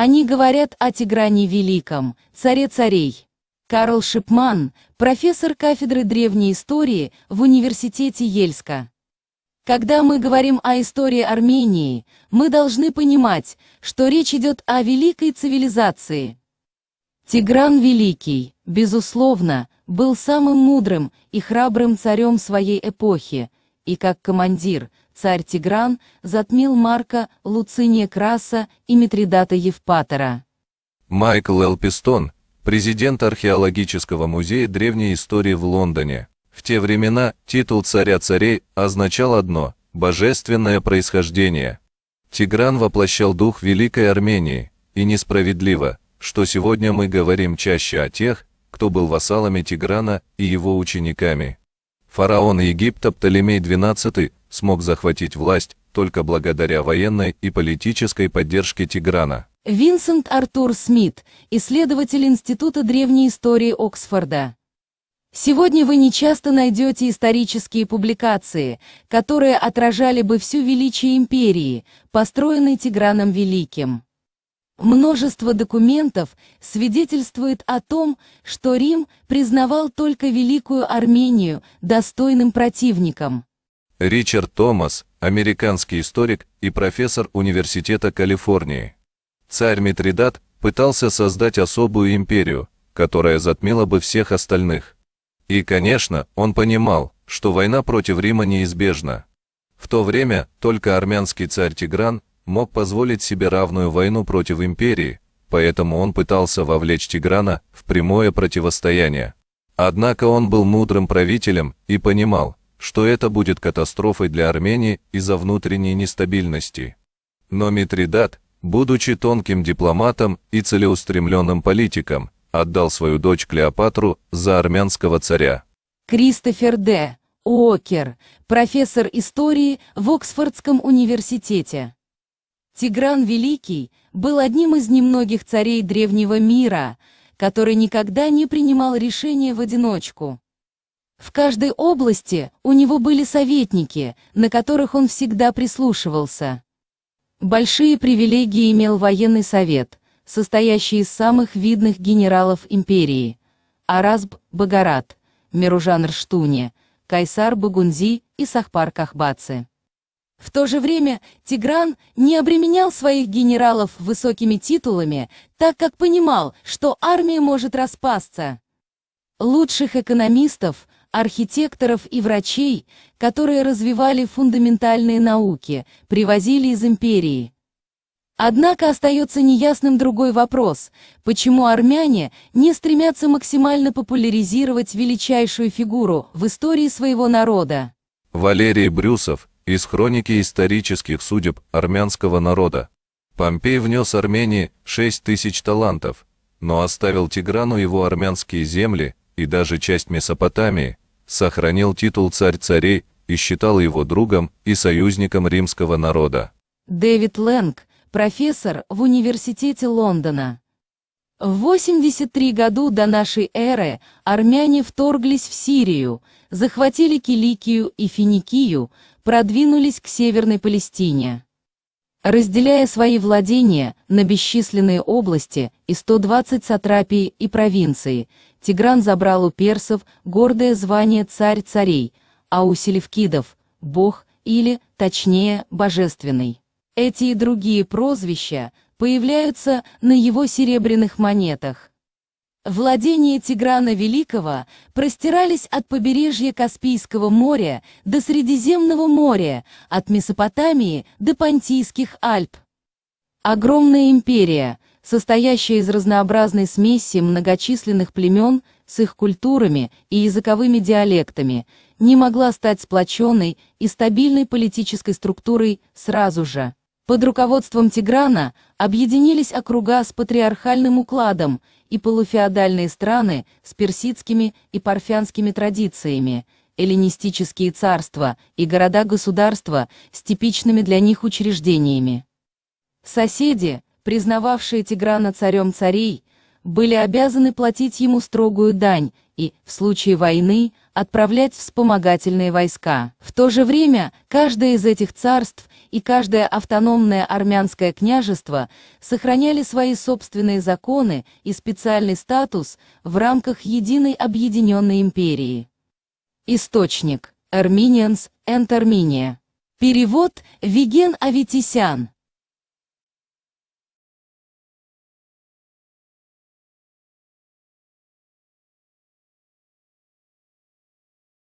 Они говорят о Тигране Великом, царе царей. Карл Шипман, профессор кафедры древней истории в Университете Ельска. Когда мы говорим о истории Армении, мы должны понимать, что речь идет о великой цивилизации. Тигран Великий, безусловно, был самым мудрым и храбрым царем своей эпохи, и как командир – царь Тигран затмил Марка Луциния Краса и Митридата Евпатора. Майкл Л. Пистон, президент археологического музея древней истории в Лондоне. В те времена титул царя царей означал одно – божественное происхождение. Тигран воплощал дух Великой Армении, и несправедливо, что сегодня мы говорим чаще о тех, кто был вассалами Тиграна и его учениками. Фараон Египта Птолемей XII смог захватить власть только благодаря военной и политической поддержке Тиграна. Винсент Артур Смит, исследователь Института древней истории Оксфорда. Сегодня вы не часто найдете исторические публикации, которые отражали бы всю величие империи, построенной Тиграном Великим. Множество документов свидетельствует о том, что Рим признавал только Великую Армению достойным противником. Ричард Томас, американский историк и профессор Университета Калифорнии. Царь Митридат пытался создать особую империю, которая затмила бы всех остальных. И, конечно, он понимал, что война против Рима неизбежна. В то время только армянский царь Тигран мог позволить себе равную войну против империи, поэтому он пытался вовлечь Тиграна в прямое противостояние. Однако он был мудрым правителем и понимал, что это будет катастрофой для Армении из-за внутренней нестабильности. Но Митридат, будучи тонким дипломатом и целеустремленным политиком, отдал свою дочь Клеопатру за армянского царя. Кристофер Д. Уокер, профессор истории в Оксфордском университете. Тигран Великий был одним из немногих царей древнего мира, который никогда не принимал решения в одиночку. В каждой области у него были советники, на которых он всегда прислушивался. Большие привилегии имел военный совет, состоящий из самых видных генералов империи. Аразб Багарат, Миружан Рштуни, Кайсар Багунзи и Сахпар Кахбаци. В то же время Тигран не обременял своих генералов высокими титулами, так как понимал, что армия может распасться. Лучших экономистов архитекторов и врачей, которые развивали фундаментальные науки, привозили из империи. Однако остается неясным другой вопрос, почему армяне не стремятся максимально популяризировать величайшую фигуру в истории своего народа. Валерий Брюсов из хроники исторических судеб армянского народа. Помпей внес Армении 6 тысяч талантов, но оставил Тиграну его армянские земли, и даже часть Месопотамии, сохранил титул царь царей и считал его другом и союзником римского народа. Дэвид Лэнг, профессор в Университете Лондона. В 83 году до нашей эры армяне вторглись в Сирию, захватили Киликию и Финикию, продвинулись к Северной Палестине. Разделяя свои владения на бесчисленные области и 120 сатрапий и провинции, Тигран забрал у персов гордое звание царь царей, а у селевкидов – бог или, точнее, божественный. Эти и другие прозвища появляются на его серебряных монетах. Владения Тиграна Великого простирались от побережья Каспийского моря до Средиземного моря, от Месопотамии до Понтийских Альп. Огромная империя – состоящая из разнообразной смеси многочисленных племен с их культурами и языковыми диалектами, не могла стать сплоченной и стабильной политической структурой сразу же. Под руководством Тиграна объединились округа с патриархальным укладом и полуфеодальные страны с персидскими и парфянскими традициями, эллинистические царства и города-государства с типичными для них учреждениями. Соседи – признававшие Тиграна царем царей, были обязаны платить ему строгую дань и, в случае войны, отправлять вспомогательные войска. В то же время, каждое из этих царств и каждое автономное армянское княжество сохраняли свои собственные законы и специальный статус в рамках единой объединенной империи. Источник. Armenians and Armenia. Перевод Виген Аветисян.